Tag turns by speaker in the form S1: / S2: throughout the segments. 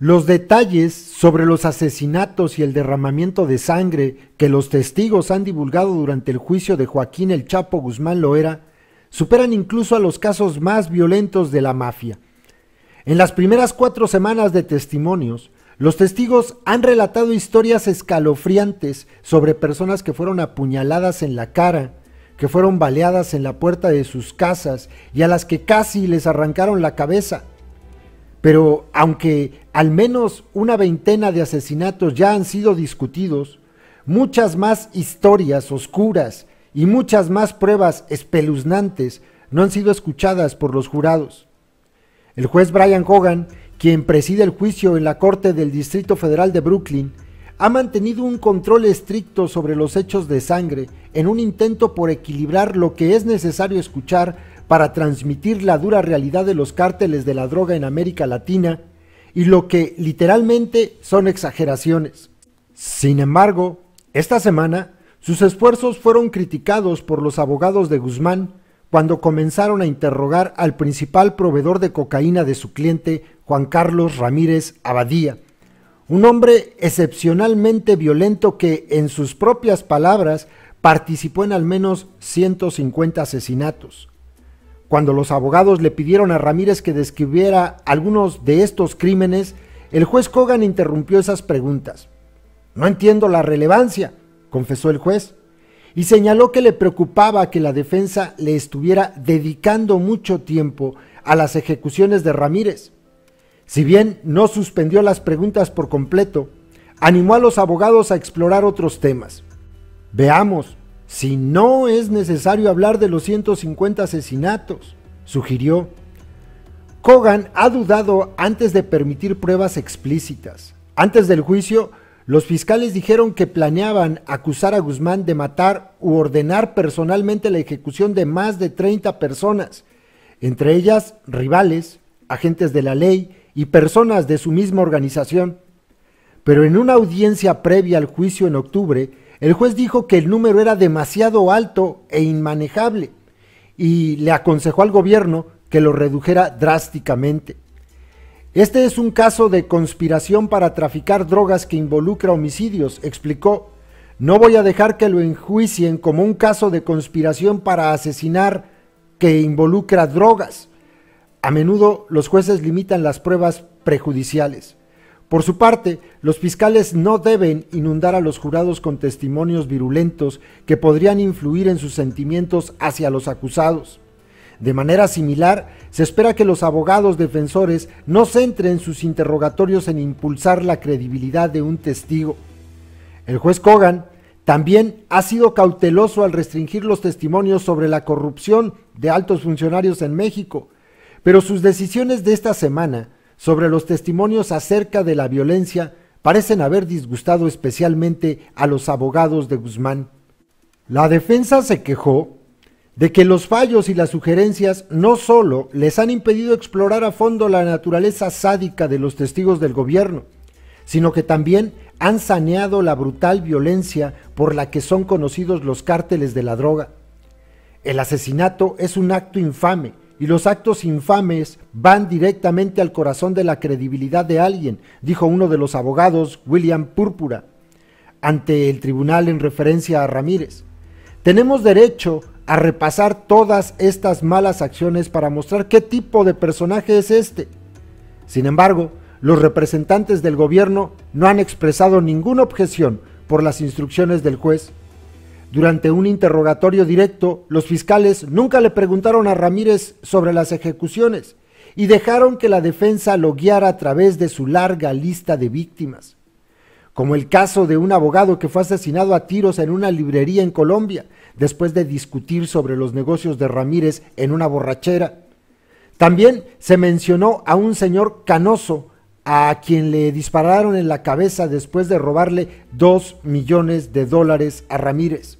S1: Los detalles sobre los asesinatos y el derramamiento de sangre que los testigos han divulgado durante el juicio de Joaquín el Chapo Guzmán Loera superan incluso a los casos más violentos de la mafia. En las primeras cuatro semanas de testimonios, los testigos han relatado historias escalofriantes sobre personas que fueron apuñaladas en la cara, que fueron baleadas en la puerta de sus casas y a las que casi les arrancaron la cabeza pero aunque al menos una veintena de asesinatos ya han sido discutidos, muchas más historias oscuras y muchas más pruebas espeluznantes no han sido escuchadas por los jurados. El juez Brian Hogan, quien preside el juicio en la Corte del Distrito Federal de Brooklyn, ha mantenido un control estricto sobre los hechos de sangre en un intento por equilibrar lo que es necesario escuchar para transmitir la dura realidad de los cárteles de la droga en América Latina y lo que literalmente son exageraciones. Sin embargo, esta semana sus esfuerzos fueron criticados por los abogados de Guzmán cuando comenzaron a interrogar al principal proveedor de cocaína de su cliente, Juan Carlos Ramírez Abadía, un hombre excepcionalmente violento que, en sus propias palabras, participó en al menos 150 asesinatos. Cuando los abogados le pidieron a Ramírez que describiera algunos de estos crímenes, el juez Cogan interrumpió esas preguntas. No entiendo la relevancia, confesó el juez, y señaló que le preocupaba que la defensa le estuviera dedicando mucho tiempo a las ejecuciones de Ramírez. Si bien no suspendió las preguntas por completo, animó a los abogados a explorar otros temas. Veamos, si no es necesario hablar de los 150 asesinatos, sugirió. Kogan ha dudado antes de permitir pruebas explícitas. Antes del juicio, los fiscales dijeron que planeaban acusar a Guzmán de matar u ordenar personalmente la ejecución de más de 30 personas, entre ellas rivales, agentes de la ley y personas de su misma organización. Pero en una audiencia previa al juicio en octubre, el juez dijo que el número era demasiado alto e inmanejable y le aconsejó al gobierno que lo redujera drásticamente. Este es un caso de conspiración para traficar drogas que involucra homicidios, explicó. No voy a dejar que lo enjuicien como un caso de conspiración para asesinar que involucra drogas. A menudo los jueces limitan las pruebas prejudiciales. Por su parte, los fiscales no deben inundar a los jurados con testimonios virulentos que podrían influir en sus sentimientos hacia los acusados. De manera similar, se espera que los abogados defensores no centren sus interrogatorios en impulsar la credibilidad de un testigo. El juez Kogan también ha sido cauteloso al restringir los testimonios sobre la corrupción de altos funcionarios en México, pero sus decisiones de esta semana sobre los testimonios acerca de la violencia parecen haber disgustado especialmente a los abogados de Guzmán. La defensa se quejó de que los fallos y las sugerencias no solo les han impedido explorar a fondo la naturaleza sádica de los testigos del gobierno, sino que también han saneado la brutal violencia por la que son conocidos los cárteles de la droga. El asesinato es un acto infame y los actos infames van directamente al corazón de la credibilidad de alguien, dijo uno de los abogados, William Púrpura, ante el tribunal en referencia a Ramírez. Tenemos derecho a repasar todas estas malas acciones para mostrar qué tipo de personaje es este. Sin embargo, los representantes del gobierno no han expresado ninguna objeción por las instrucciones del juez durante un interrogatorio directo, los fiscales nunca le preguntaron a Ramírez sobre las ejecuciones y dejaron que la defensa lo guiara a través de su larga lista de víctimas, como el caso de un abogado que fue asesinado a tiros en una librería en Colombia, después de discutir sobre los negocios de Ramírez en una borrachera. También se mencionó a un señor Canoso, a quien le dispararon en la cabeza después de robarle 2 millones de dólares a Ramírez.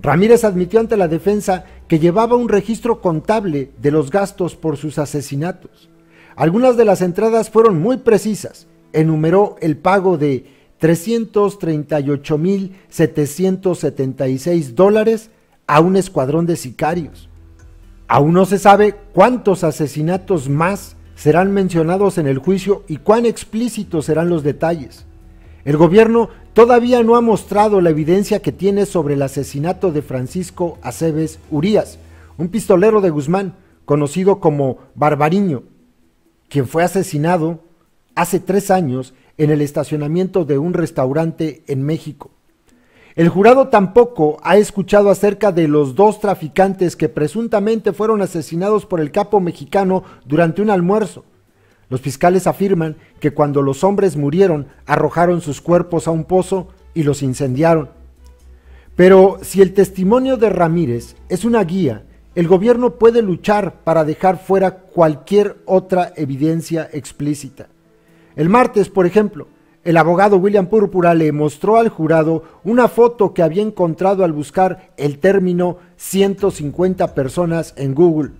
S1: Ramírez admitió ante la defensa que llevaba un registro contable de los gastos por sus asesinatos. Algunas de las entradas fueron muy precisas. Enumeró el pago de 338.776 dólares a un escuadrón de sicarios. Aún no se sabe cuántos asesinatos más serán mencionados en el juicio y cuán explícitos serán los detalles. El gobierno todavía no ha mostrado la evidencia que tiene sobre el asesinato de Francisco Aceves Urías, un pistolero de Guzmán, conocido como Barbariño, quien fue asesinado hace tres años en el estacionamiento de un restaurante en México. El jurado tampoco ha escuchado acerca de los dos traficantes que presuntamente fueron asesinados por el capo mexicano durante un almuerzo. Los fiscales afirman que cuando los hombres murieron arrojaron sus cuerpos a un pozo y los incendiaron. Pero si el testimonio de Ramírez es una guía, el gobierno puede luchar para dejar fuera cualquier otra evidencia explícita. El martes, por ejemplo, el abogado William Púrpura le mostró al jurado una foto que había encontrado al buscar el término 150 personas en Google.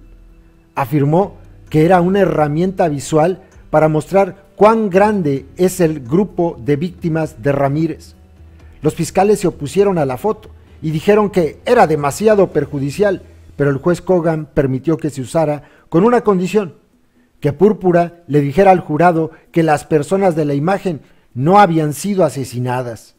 S1: Afirmó que era una herramienta visual para mostrar cuán grande es el grupo de víctimas de Ramírez. Los fiscales se opusieron a la foto y dijeron que era demasiado perjudicial, pero el juez Cogan permitió que se usara con una condición, que Púrpura le dijera al jurado que las personas de la imagen no habían sido asesinadas.